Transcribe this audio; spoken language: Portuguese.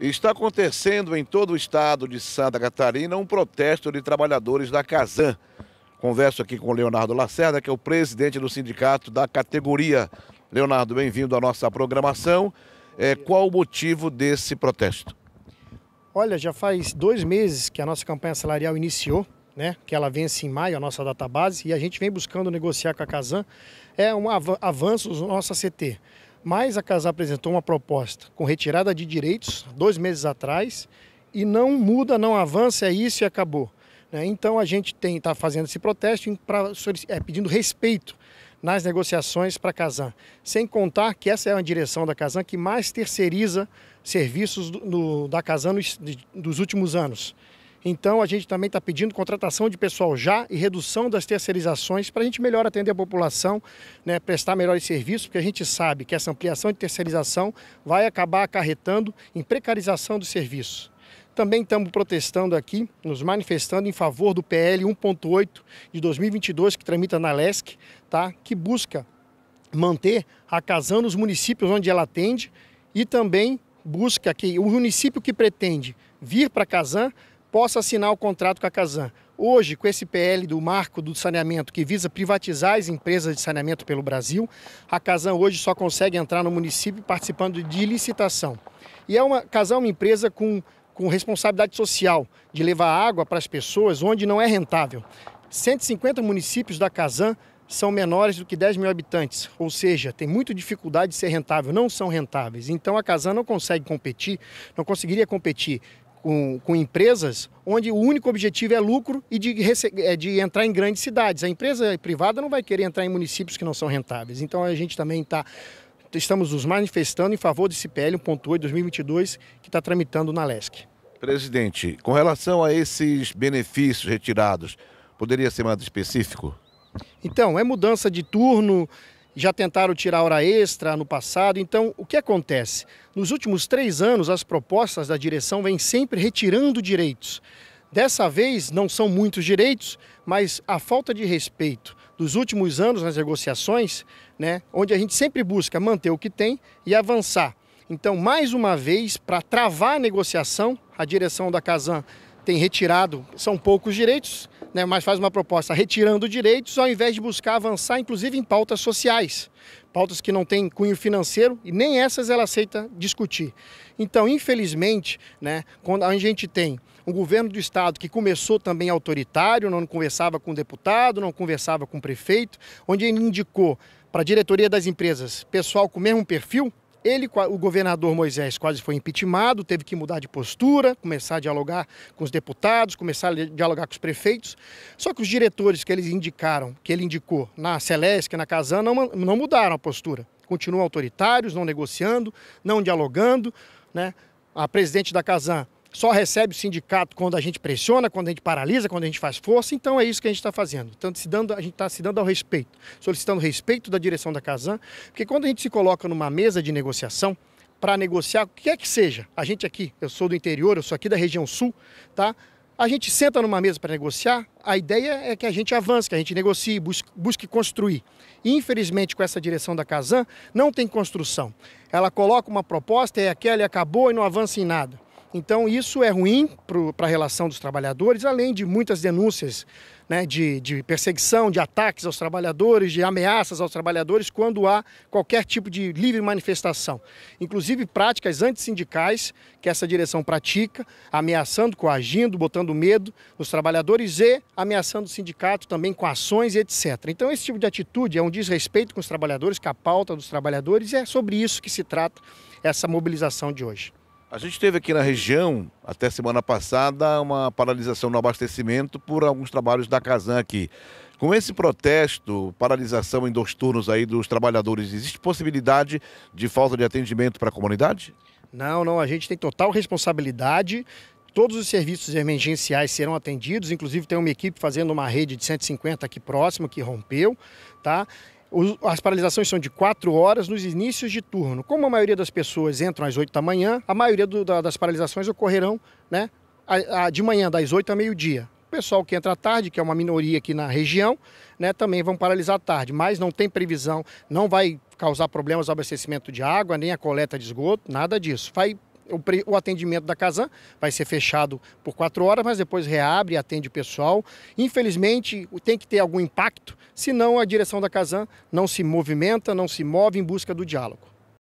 Está acontecendo em todo o estado de Santa Catarina um protesto de trabalhadores da Casan. Converso aqui com o Leonardo Lacerda, que é o presidente do sindicato da categoria. Leonardo, bem-vindo à nossa programação. É, qual o motivo desse protesto? Olha, já faz dois meses que a nossa campanha salarial iniciou, né? Que ela vence em maio, a nossa data base, e a gente vem buscando negociar com a Casan é um avanço do nosso ACT. Mas a Casa apresentou uma proposta com retirada de direitos dois meses atrás e não muda, não avança, é isso e acabou. Né? Então a gente está fazendo esse protesto pra, é, pedindo respeito nas negociações para a Casan. Sem contar que essa é uma direção da Casan que mais terceiriza serviços do, no, da Casan nos, dos últimos anos. Então a gente também está pedindo contratação de pessoal já e redução das terceirizações para a gente melhor atender a população, né, prestar melhores serviços, porque a gente sabe que essa ampliação de terceirização vai acabar acarretando em precarização do serviço. Também estamos protestando aqui, nos manifestando em favor do PL 1.8 de 2022, que tramita na LESC, tá? que busca manter a Casan nos municípios onde ela atende e também busca que o município que pretende vir para Casan possa assinar o contrato com a Casan. Hoje, com esse PL do marco do saneamento que visa privatizar as empresas de saneamento pelo Brasil, a Casan hoje só consegue entrar no município participando de licitação. E é uma Casan é uma empresa com, com responsabilidade social de levar água para as pessoas onde não é rentável. 150 municípios da Casan são menores do que 10 mil habitantes, ou seja, tem muita dificuldade de ser rentável, não são rentáveis. Então a Casan não consegue competir, não conseguiria competir com, com, empresas onde o único objetivo é lucro e de, é, de entrar em grandes cidades. A empresa privada não vai querer entrar em municípios que não são rentáveis. Então a gente também está estamos nos manifestando em favor desse PL 1.8 2022 que está tramitando na LESC. Presidente, com relação a esses benefícios retirados, poderia ser mais específico? Então, é mudança de turno, já tentaram tirar hora extra no passado. Então, o que acontece? Nos últimos três anos, as propostas da direção vêm sempre retirando direitos. Dessa vez, não são muitos direitos, mas a falta de respeito dos últimos anos nas negociações, né, onde a gente sempre busca manter o que tem e avançar. Então, mais uma vez, para travar a negociação, a direção da Casan tem retirado, são poucos direitos, né, mas faz uma proposta retirando direitos ao invés de buscar avançar, inclusive, em pautas sociais. Pautas que não têm cunho financeiro e nem essas ela aceita discutir. Então, infelizmente, né, quando a gente tem um governo do Estado que começou também autoritário, não conversava com deputado, não conversava com prefeito, onde ele indicou para a diretoria das empresas pessoal com o mesmo perfil, ele, o governador Moisés quase foi impeachmentado, teve que mudar de postura, começar a dialogar com os deputados, começar a dialogar com os prefeitos. Só que os diretores que eles indicaram, que ele indicou na Celesc, na Casan, não, não mudaram a postura. Continuam autoritários, não negociando, não dialogando. Né? A presidente da Casan só recebe o sindicato quando a gente pressiona, quando a gente paralisa, quando a gente faz força. Então é isso que a gente está fazendo. Então, se dando, a gente está se dando ao respeito, solicitando respeito da direção da Casan, porque quando a gente se coloca numa mesa de negociação, para negociar o que é que seja, a gente aqui, eu sou do interior, eu sou aqui da região sul, tá? A gente senta numa mesa para negociar, a ideia é que a gente avance, que a gente negocie, busque, busque construir. Infelizmente, com essa direção da Casan, não tem construção. Ela coloca uma proposta, é aquela e acabou e não avança em nada. Então, isso é ruim para a relação dos trabalhadores, além de muitas denúncias né, de, de, perseguição, de ataques aos trabalhadores, de ameaças aos trabalhadores, quando há qualquer tipo de livre manifestação. Inclusive práticas antissindicais que essa direção pratica, ameaçando, coagindo, botando medo nos trabalhadores e ameaçando o sindicato também com ações, etc. Então, esse tipo de atitude é um desrespeito com os trabalhadores, com a pauta dos trabalhadores, e é sobre isso que se trata essa mobilização de hoje. A gente teve aqui na região, até semana passada, uma paralisação no abastecimento por alguns trabalhos da Casan aqui. Com esse protesto, paralisação em dois turnos aí dos trabalhadores, existe possibilidade de falta de atendimento para a comunidade? Não, não, a gente tem total responsabilidade. Todos os serviços emergenciais serão atendidos, inclusive tem uma equipe fazendo uma rede de 150 aqui próximo que rompeu, tá? As paralisações são de quatro horas nos inícios de turno. Como a maioria das pessoas entram às 8 da manhã, a maioria do, da, das paralisações ocorrerão né, a, a, de manhã, das 8 a meio-dia. O pessoal que entra à tarde, que é uma minoria aqui na região, né, também vão paralisar à tarde, mas não tem previsão, não vai causar problemas ao abastecimento de água, nem a coleta de esgoto, nada disso. Vai o, atendimento da Casan vai ser fechado por quatro horas, mas depois reabre e atende o pessoal. Infelizmente, tem que ter algum impacto, senão a direção da Casan não se movimenta, não se move em busca do diálogo.